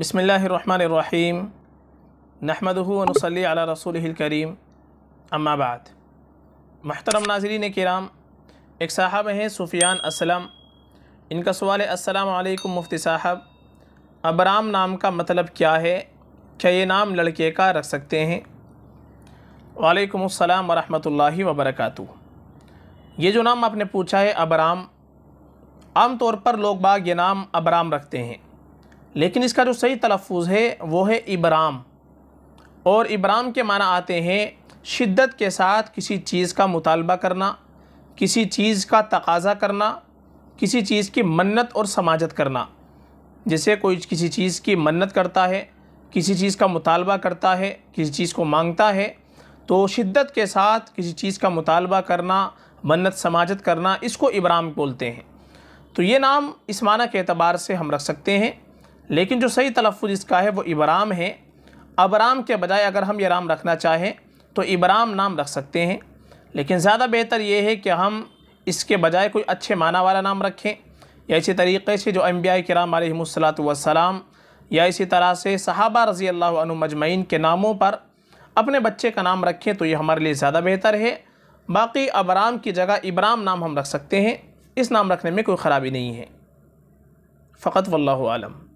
बिसमीम नहमदनसली अला रसूल करीम अम्माबाद महतरम नाजरीन कराम एक साहब हैं सूफियान असलम इनका सवाल है असलकम मुफ्ती साहब अबराम नाम का मतलब क्या है क्या ये नाम लड़के का रख सकते हैं वालेकुम अस्सलाम वरहमतुल्लाहि वबरकातु ये जो नाम आपने पूछा है अबराम आम तौर पर लोग बाग ये नाम अबराम रखते हैं लेकिन इसका जो सही तलफ़ है वो है इब्राम और इब्राम के माना आते हैं शिद्दत के साथ किसी चीज़ का मुतालबा करना किसी चीज़ का तकाजा करना किसी चीज़ की मन्नत और समाजत करना जैसे कोई किसी चीज़ की मन्नत करता है किसी चीज़ का मुतालबा करता है किसी चीज़ को मांगता है तो शिद्दत के साथ किसी चीज़ का मुतालबा करना मन्नत समाजत करना इसको इब्राम बोलते हैं तो ये नाम इस माना के अतबार से हम रख सकते हैं लेकिन जो सही तलफ़ इसका है वो इबराम है अबराम के बजाय अगर हम ये राम रखना चाहें तो इबराम नाम रख सकते हैं लेकिन ज़्यादा बेहतर ये है कि हम इसके बजाय कोई अच्छे माना वाला नाम रखें या इसी तरीके से जो अम्बिया कराम आलमसलाम या इसी तरह से सहाबा रज़ी अल्लाह मजमैन के नामों पर अपने बच्चे का नाम रखें तो ये हमारे लिए ज़्यादा बेहतर है बाकी अबराम की जगह इब्राम नाम हम रख सकते हैं इस नाम रखने में कोई ख़राबी नहीं है फ़कत वल्लम